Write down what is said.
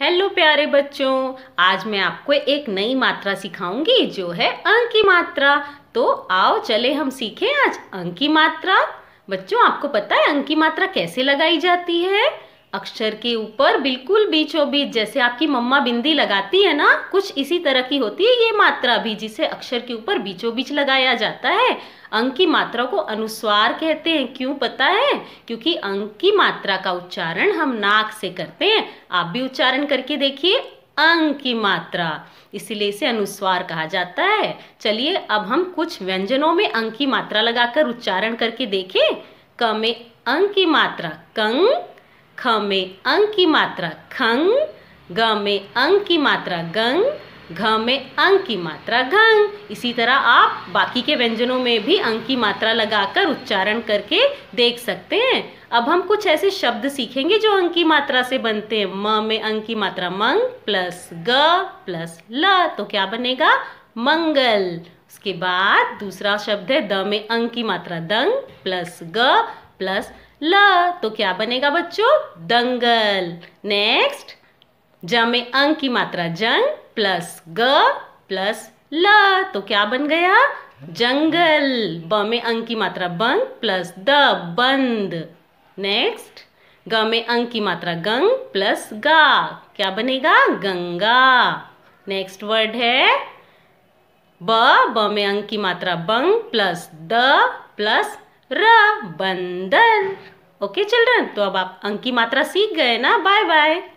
hello प्यारे बच्चों आज मैं आपको एक नई मात्रा सिखाऊंगी जो है अंक की मात्रा तो आओ चले हम सीखें आज अंक की मात्रा बच्चों आपको पता है अंक की मात्रा कैसे लगाई जाती है अक्षर के ऊपर बिल्कुल बीचों बीच जैसे आपकी मम्मा बिंदी लगाती है ना कुछ इसी तरह की होती है ये मात्रा भी जिसे अक्षर के ऊपर बीचों बीच लगाया जाता है अंक की मात्रा को अनुस्वार कहते हैं क्यों पता है क्योंकि अंक की मात्रा का उच्चारण हम नाक से करते हैं आप भी उच्चारण करके देखिए अंक की मात्रा इसीलिए इसे अनुस्वार कहा जाता है चलिए अब हम कुछ व्यंजनों में अंक की मात्रा लगाकर उच्चारण करके देखें क में अंक की मात्रा कंग ख में अंग की मात्रा खंग ग में अंग की मात्रा गंग घ में अंग की मात्रा घंग इसी तरह आप बाकी के व्यंजनों में भी अंग की मात्रा लगाकर उच्चारण करके देख सकते हैं अब हम कुछ ऐसे शब्द सीखेंगे जो अंग की मात्रा से बनते हैं म में अंग की मात्रा मंग प्लस ग प्लस ल तो क्या बनेगा मंगल उसके बाद दूसरा शब्द है द में अंग की मात्रा दंग प्लस ग प्लस ल तो क्या बनेगा बच्चों दंगल नेक्स्ट ज में अंग की मात्रा जंग प्लस ग प्लस ल तो क्या बन गया जंगल ब में अंग की मात्रा बंग प्लस द बंद नेक्स्ट ग में अंग की मात्रा गंग प्लस गा क्या बनेगा गंगा नेक्स्ट वर्ड है ब ब में अंग की मात्रा बंग प्लस द प्लस र बंदर ओके चिल्ड्रन तो अब आप अंक की मात्रा सीख गए ना बाय बाय